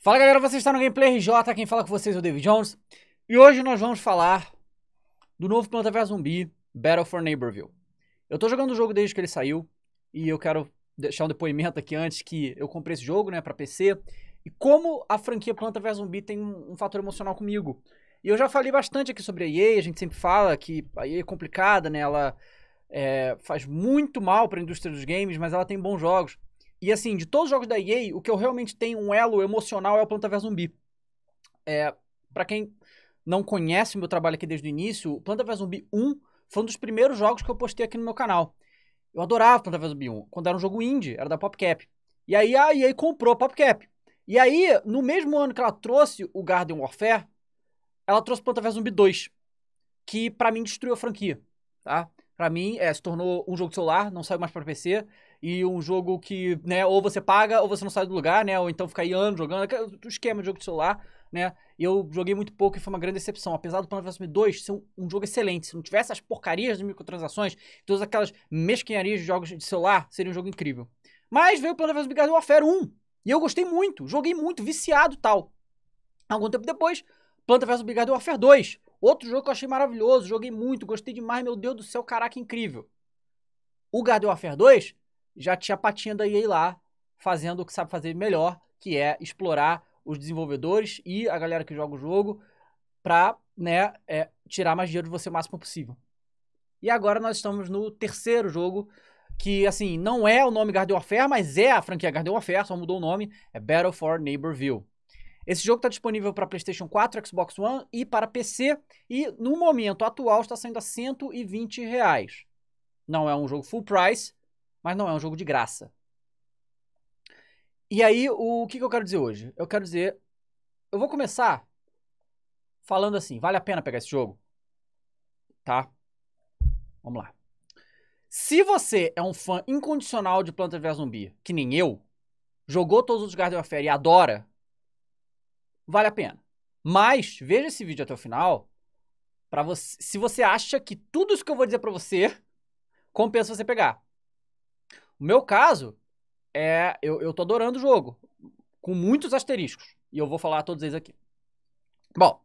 Fala galera, vocês estão no Gameplay RJ, quem fala com vocês é o David Jones E hoje nós vamos falar do novo Planta vs Zumbi Battle for Neighborville Eu tô jogando o jogo desde que ele saiu E eu quero deixar um depoimento aqui antes que eu comprei esse jogo, né, pra PC E como a franquia Planta vs Zumbi tem um, um fator emocional comigo E eu já falei bastante aqui sobre a EA, a gente sempre fala que a EA é complicada, né, ela... É, faz muito mal para a indústria dos games, mas ela tem bons jogos. E assim, de todos os jogos da EA, o que eu realmente tenho um elo emocional é o Planta vs Zumbi. É, para quem não conhece o meu trabalho aqui desde o início, Planta vs Zumbi 1 foi um dos primeiros jogos que eu postei aqui no meu canal. Eu adorava Planta vs Zumbi 1, quando era um jogo indie, era da PopCap. E aí a EA comprou a PopCap. E aí, no mesmo ano que ela trouxe o Garden Warfare, ela trouxe Planta vs Zumbi 2, que para mim destruiu a franquia, tá? Pra mim, é, se tornou um jogo de celular, não saiu mais para PC e um jogo que, né, ou você paga ou você não sai do lugar, né, ou então fica aí ano jogando, o esquema de jogo de celular, né, eu joguei muito pouco e foi uma grande decepção, apesar do Plano vs 2 ser um, um, jogo excelente, se não tivesse as porcarias de microtransações, todas aquelas mesquinharias de jogos de celular, seria um jogo incrível. Mas veio o Plano vs Garden Warfare 1, e eu gostei muito, joguei muito, viciado tal. Algum tempo depois, Planta vs Garden Warfare 2, outro jogo que eu achei maravilhoso, joguei muito, gostei demais, meu Deus do céu, caraca, incrível. O Garden Warfare 2 já tinha a patinha da EA lá, fazendo o que sabe fazer melhor, que é explorar os desenvolvedores e a galera que joga o jogo para né, é, tirar mais dinheiro de você o máximo possível. E agora nós estamos no terceiro jogo, que assim, não é o nome Garden Warfare, mas é a franquia Garden Warfare, só mudou o nome, é Battle for Neighborville. Esse jogo está disponível para PlayStation 4, Xbox One e para PC, e no momento atual está saindo a 120 reais. Não é um jogo full price, mas não é um jogo de graça. E aí, o que, que eu quero dizer hoje? Eu quero dizer. Eu vou começar falando assim: vale a pena pegar esse jogo? Tá? Vamos lá. Se você é um fã incondicional de Planta vs Zumbi, que nem eu, jogou todos os Garden of e adora, vale a pena. Mas veja esse vídeo até o final, para você, se você acha que tudo isso que eu vou dizer para você compensa você pegar. No meu caso é. Eu, eu tô adorando o jogo, com muitos asteriscos. E eu vou falar todos eles aqui. Bom,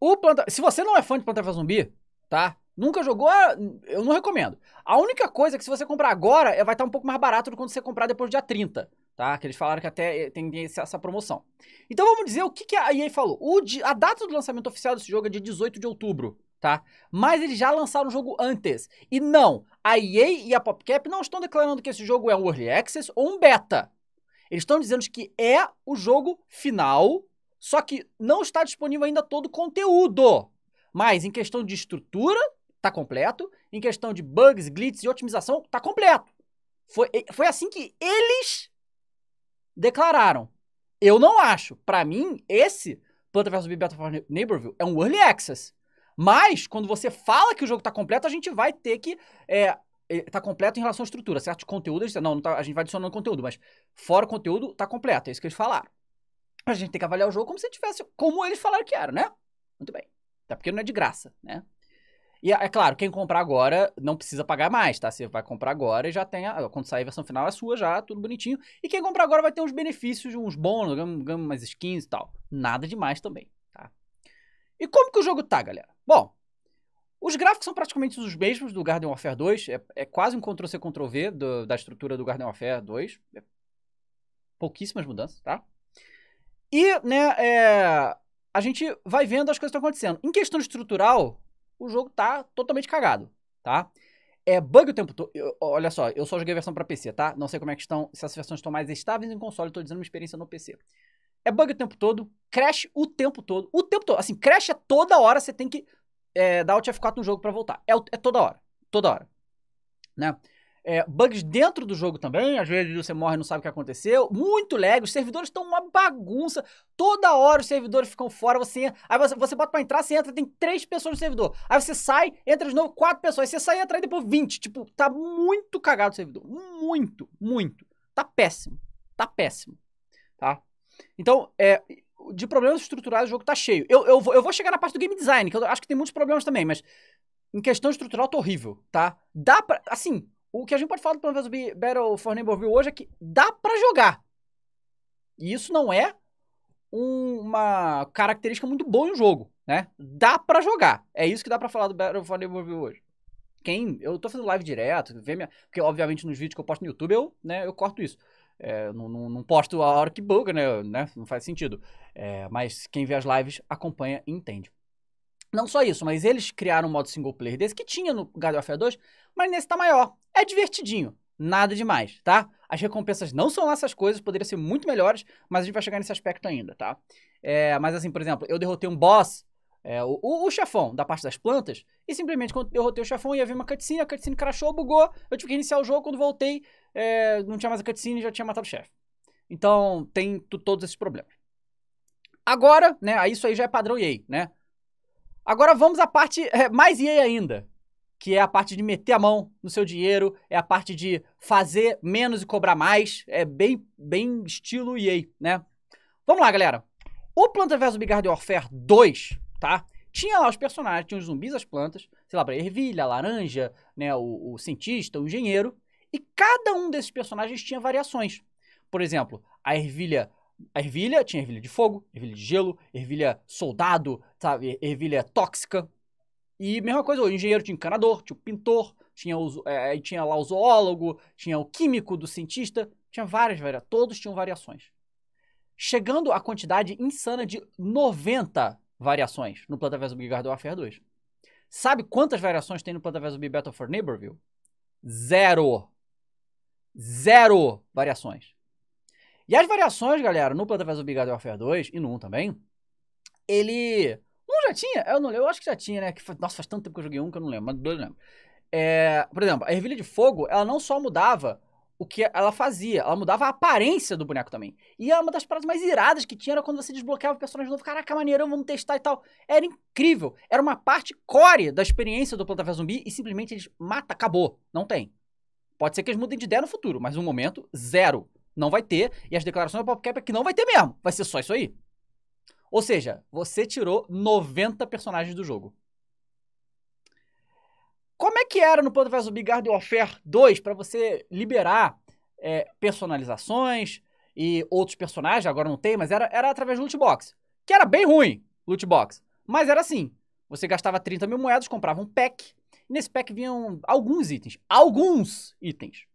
o planta... se você não é fã de Planta Zumbi, tá? Nunca jogou, ah, eu não recomendo. A única coisa é que se você comprar agora, é, vai estar um pouco mais barato do que quando você comprar depois do dia 30, tá? Que eles falaram que até eh, tem essa promoção. Então vamos dizer o que, que a EA falou. O, a data do lançamento oficial desse jogo é dia 18 de outubro tá? Mas eles já lançaram o jogo antes. E não, a EA e a PopCap não estão declarando que esse jogo é um Early Access ou um beta. Eles estão dizendo que é o jogo final, só que não está disponível ainda todo o conteúdo. Mas em questão de estrutura, tá completo. Em questão de bugs, glitches e otimização, tá completo. Foi, foi assim que eles declararam. Eu não acho. Para mim, esse Planta vs. Beta for Neighborville é um Early Access. Mas, quando você fala que o jogo está completo, a gente vai ter que. É, é tá completo em relação à estrutura, certo? Conteúdo, não, não tá, a gente vai adicionando conteúdo, mas fora o conteúdo, tá completo, é isso que eles falaram. A gente tem que avaliar o jogo como se tivesse, como eles falaram que era, né? Muito bem. Até porque não é de graça, né? E é, é claro, quem comprar agora não precisa pagar mais, tá? Você vai comprar agora e já tem, a, quando sair a versão final é sua já, tudo bonitinho. E quem comprar agora vai ter uns benefícios, uns bônus, ganha umas skins e tal. Nada demais também. E como que o jogo tá, galera? Bom, os gráficos são praticamente os mesmos do Garden Warfare 2. É, é quase um Ctrl-C, Ctrl-V da estrutura do Garden Warfare 2. É pouquíssimas mudanças, tá? E, né, é, a gente vai vendo as coisas que estão acontecendo. Em questão estrutural, o jogo tá totalmente cagado, tá? É bug o tempo todo. Olha só, eu só joguei a versão para PC, tá? Não sei como é que estão, se as versões estão mais estáveis em console, tô dizendo uma experiência no PC é bug o tempo todo, crash o tempo todo. O tempo todo. Assim, crash é toda hora você tem que é, dar Alt F4 no jogo para voltar. É, é, toda hora. Toda hora. Né? É, bugs dentro do jogo também, às vezes você morre e não sabe o que aconteceu. Muito lag, os servidores estão uma bagunça. Toda hora os servidores ficam fora, você aí você, você bota pra entrar, você entra, tem três pessoas no servidor. Aí você sai, entra de novo, quatro pessoas. Aí você sai, e entra e depois vinte Tipo, tá muito cagado o servidor. Muito, muito. Tá péssimo. Tá péssimo. Tá? Então, é, de problemas estruturais o jogo tá cheio. Eu, eu, vou, eu vou chegar na parte do game design, que eu acho que tem muitos problemas também, mas em questão estrutural tô tá horrível, tá? Dá pra. Assim, o que a gente pode falar do Plants Battle for Neighborville hoje é que dá pra jogar. E isso não é uma característica muito boa no jogo, né? Dá pra jogar. É isso que dá pra falar do Battle for Neighborville hoje. Quem. Eu tô fazendo live direto, vê minha. Porque, obviamente, nos vídeos que eu posto no YouTube, eu, né, eu corto isso. É, não, não, não, posto a hora que buga, né? né? Não faz sentido. É, mas quem vê as lives acompanha e entende. Não só isso, mas eles criaram um modo single player desse que tinha no God of War 2, mas nesse tá maior. É divertidinho, nada demais, tá? As recompensas não são essas coisas, poderiam ser muito melhores, mas a gente vai chegar nesse aspecto ainda, tá? É, mas assim, por exemplo, eu derrotei um boss é, o, o, chefão da parte das plantas, e simplesmente quando derrotei o chefão ia vir uma cutscene, a cutscene crashou, bugou, eu tive que iniciar o jogo, quando voltei é, não tinha mais a cutscene e já tinha matado o chefe. Então tem todos esses problemas. Agora, né, isso aí já é padrão EA, né? Agora vamos à parte é, mais EA ainda, que é a parte de meter a mão no seu dinheiro, é a parte de fazer menos e cobrar mais, é bem, bem estilo EA, né? Vamos lá, galera. O Planta vs Big Garden Warfare 2 tá? Tinha lá os personagens, tinha os zumbis, as plantas, sei lá, a ervilha, a laranja, né, o, o cientista, o engenheiro, e cada um desses personagens tinha variações. Por exemplo, a ervilha a ervilha tinha ervilha de fogo, ervilha de gelo, ervilha soldado, sabe? Er, ervilha tóxica. E mesma coisa, o engenheiro tinha encanador, tinha o pintor, tinha, é, tinha lá o zoólogo, tinha o químico do cientista, tinha várias variações, todos tinham variações. Chegando à quantidade insana de 90 variações no Planta vs. Zumbi Garden Warfare 2. Sabe quantas variações tem no Planta vs. Zumbi Battle for Neighborville? Zero. Zero variações. E as variações, galera, no Planta vs. Zumbi Garden Warfare 2 e no 1 também, ele... Um já tinha? Eu, não, eu acho que já tinha, né? Que, nossa, faz tanto tempo que eu joguei um que eu não lembro, mas não lembro. É, por exemplo, a ervilha de fogo, ela não só mudava o que ela fazia. Ela mudava a aparência do boneco também. E é uma das paradas mais iradas que tinha era quando você desbloqueava o personagem novo. Caraca, maneirão, vamos testar e tal. Era incrível. Era uma parte core da experiência do Planta Zumbi e simplesmente eles mata, acabou. Não tem. Pode ser que eles mudem de ideia no futuro, mas no momento, zero. Não vai ter. E as declarações do PopCap é que não vai ter mesmo. Vai ser só isso aí. Ou seja, você tirou 90 personagens do jogo. Como é que era no Planta vs. Bigard Warfare 2 para você liberar é, personalizações e outros personagens? Agora não tem, mas era, era através do loot box. Que era bem ruim, loot box. Mas era assim: você gastava 30 mil moedas, comprava um pack. E nesse pack vinham alguns itens. Alguns itens.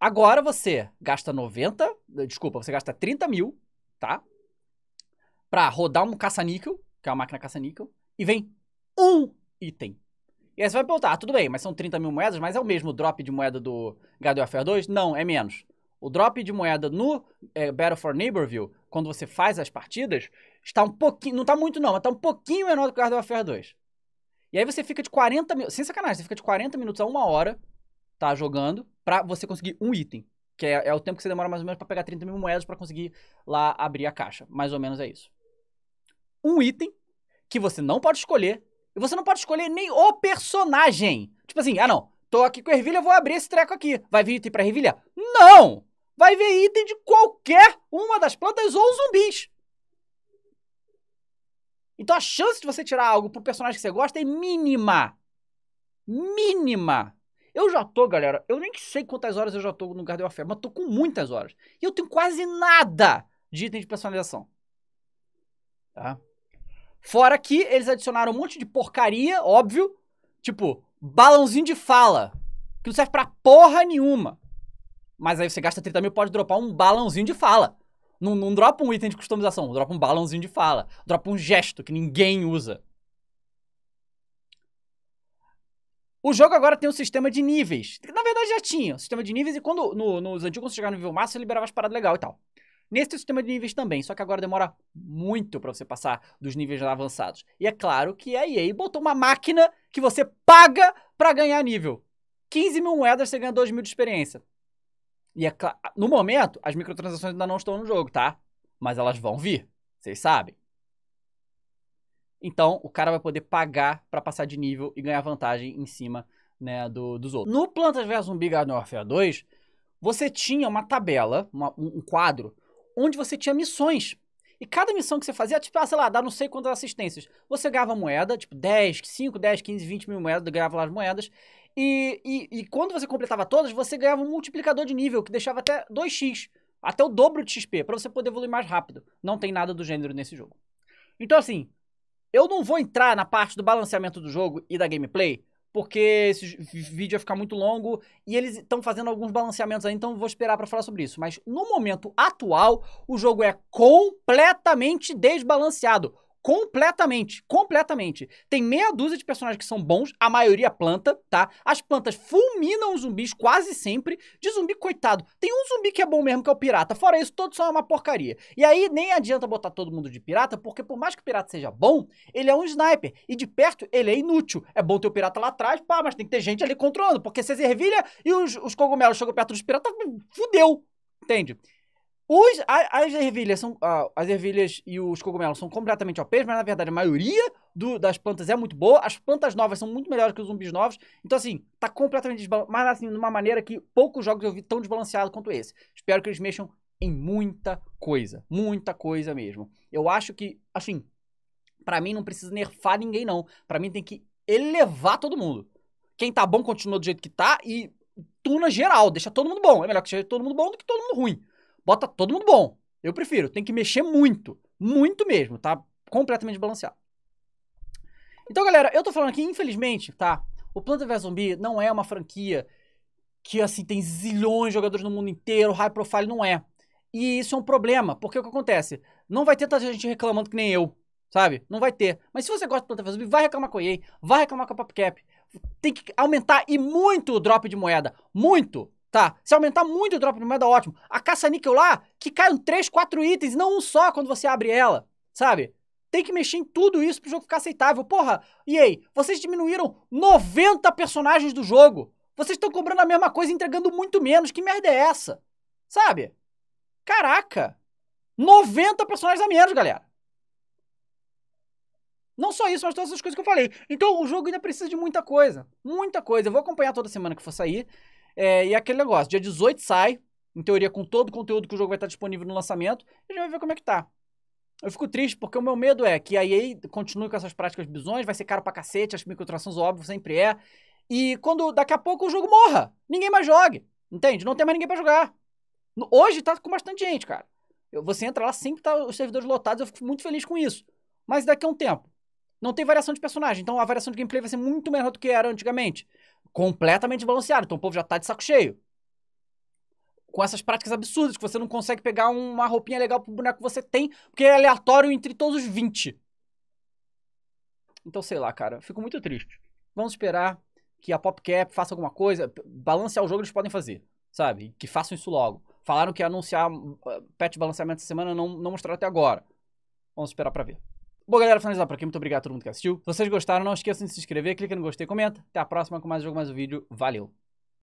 Agora você gasta 90, desculpa, você gasta 30 mil, tá? Pra rodar um caça-níquel, que é uma máquina caça-níquel, e vem um item. E aí você vai perguntar, ah, tudo bem, mas são 30 mil moedas, mas é o mesmo drop de moeda do God of War 2? Não, é menos. O drop de moeda no é, Battle for Neighborville, quando você faz as partidas, está um pouquinho, não está muito não, mas está um pouquinho menor do que o God of War 2. E aí você fica de 40 minutos, sem sacanagem, você fica de 40 minutos a uma hora, tá, jogando, pra você conseguir um item. Que é, é o tempo que você demora mais ou menos para pegar 30 mil moedas para conseguir lá abrir a caixa. Mais ou menos é isso. Um item que você não pode escolher, e você não pode escolher nem o personagem. Tipo assim, ah não, tô aqui com a ervilha, vou abrir esse treco aqui. Vai vir item pra ervilha? Não! Vai vir item de qualquer uma das plantas ou zumbis. Então a chance de você tirar algo pro personagem que você gosta é mínima. Mínima. Eu já tô, galera, eu nem sei quantas horas eu já tô no Garden of Fair, mas tô com muitas horas. E eu tenho quase nada de item de personalização. Tá? Fora que eles adicionaram um monte de porcaria, óbvio, tipo, balãozinho de fala, que não serve pra porra nenhuma. Mas aí você gasta 30 mil, pode dropar um balãozinho de fala. Não, não dropa um item de customização, dropa um balãozinho de fala. Dropa um gesto que ninguém usa. O jogo agora tem um sistema de níveis. Na verdade já tinha um sistema de níveis e quando no, nos antigos você chegava no nível máximo, você liberava as paradas legal e tal. Nesse sistema de níveis também, só que agora demora muito para você passar dos níveis avançados. E é claro que a EA botou uma máquina que você paga para ganhar nível. 15 mil moedas você ganha 2 mil de experiência. E é claro, no momento, as microtransações ainda não estão no jogo, tá? Mas elas vão vir, vocês sabem. Então, o cara vai poder pagar para passar de nível e ganhar vantagem em cima né, do, dos outros. No Plantas vs Zumbi Garden Warfare 2, você tinha uma tabela, uma, um quadro, onde você tinha missões. E cada missão que você fazia, tipo, ah, sei lá, dá não sei quantas assistências. Você ganhava moeda, tipo 10, 5, 10, 15, 20 mil moedas, ganhava lá as moedas. E, e, e quando você completava todas, você ganhava um multiplicador de nível, que deixava até 2x, até o dobro de XP, para você poder evoluir mais rápido. Não tem nada do gênero nesse jogo. Então, assim, eu não vou entrar na parte do balanceamento do jogo e da gameplay, porque esse vídeo ia ficar muito longo e eles estão fazendo alguns balanceamentos aí, então vou esperar para falar sobre isso. Mas no momento atual, o jogo é completamente desbalanceado completamente, completamente. Tem meia dúzia de personagens que são bons, a maioria é planta, tá? As plantas fulminam os zumbis quase sempre. De zumbi, coitado, tem um zumbi que é bom mesmo, que é o pirata. Fora isso, todos são é uma porcaria. E aí nem adianta botar todo mundo de pirata, porque por mais que o pirata seja bom, ele é um sniper. E de perto, ele é inútil. É bom ter o pirata lá atrás, pá, mas tem que ter gente ali controlando, porque se as ervilhas e os, os cogumelos chegam perto dos piratas, fudeu, entende? Os, a, as ervilhas são. A, as ervilhas e os cogumelos são completamente OPs, mas na verdade a maioria do, das plantas é muito boa. As plantas novas são muito melhores que os zumbis novos. Então, assim, tá completamente desbalanceado. Mas assim, de uma maneira que poucos jogos eu vi tão desbalanceado quanto esse. Espero que eles mexam em muita coisa. Muita coisa mesmo. Eu acho que, assim, para mim não precisa nerfar ninguém, não. para mim tem que elevar todo mundo. Quem tá bom continua do jeito que tá e tuna geral, deixa todo mundo bom. É melhor que seja todo mundo bom do que todo mundo ruim bota todo mundo bom. Eu prefiro, tem que mexer muito, muito mesmo, tá? Completamente balanceado. Então, galera, eu tô falando aqui, infelizmente, tá? O Planta vs Zumbi não é uma franquia que, assim, tem zilhões de jogadores no mundo inteiro, high profile não é. E isso é um problema, porque o que acontece? Não vai ter tanta gente reclamando que nem eu, sabe? Não vai ter. Mas se você gosta do Planta vs Zumbi, vai reclamar com a EA, vai reclamar com a PopCap. Tem que aumentar e muito o drop de moeda, muito! Tá, se aumentar muito o drop de moeda, ótimo. A caça-níquel lá, que caiam 3, 4 itens, não um só quando você abre ela, sabe? Tem que mexer em tudo isso pro jogo ficar aceitável. Porra, e aí? Vocês diminuíram 90 personagens do jogo. Vocês estão cobrando a mesma coisa e entregando muito menos. Que merda é essa? Sabe? Caraca! 90 personagens a menos, galera. Não só isso, mas todas essas coisas que eu falei. Então o jogo ainda precisa de muita coisa. Muita coisa. Eu vou acompanhar toda semana que for sair. É, e aquele negócio, dia 18 sai, em teoria, com todo o conteúdo que o jogo vai estar disponível no lançamento, e a gente vai ver como é que tá. Eu fico triste porque o meu medo é que a EA continue com essas práticas bizões, vai ser caro pra cacete, as microtransações, óbvio, sempre é. E quando daqui a pouco o jogo morra, ninguém mais jogue, entende? Não tem mais ninguém para jogar. Hoje tá com bastante gente, cara. Você entra lá, sempre tá os servidores lotados, eu fico muito feliz com isso. Mas daqui a um tempo, não tem variação de personagem, então a variação de gameplay vai ser muito menor do que era antigamente completamente balanceado. Então o povo já tá de saco cheio. Com essas práticas absurdas, que você não consegue pegar uma roupinha legal pro boneco que você tem, porque é aleatório entre todos os 20. Então, sei lá, cara, fico muito triste. Vamos esperar que a PopCap faça alguma coisa, balancear o jogo eles podem fazer, sabe? Que façam isso logo. Falaram que ia anunciar uh, patch balanceamento essa semana, não, não mostraram até agora. Vamos esperar para ver. Bom, galera, finalizar por aqui. Muito obrigado a todo mundo que assistiu. Se vocês gostaram, não esqueçam de se inscrever, clica no gostei, comenta. Até a próxima com mais um jogo, mais um vídeo. Valeu!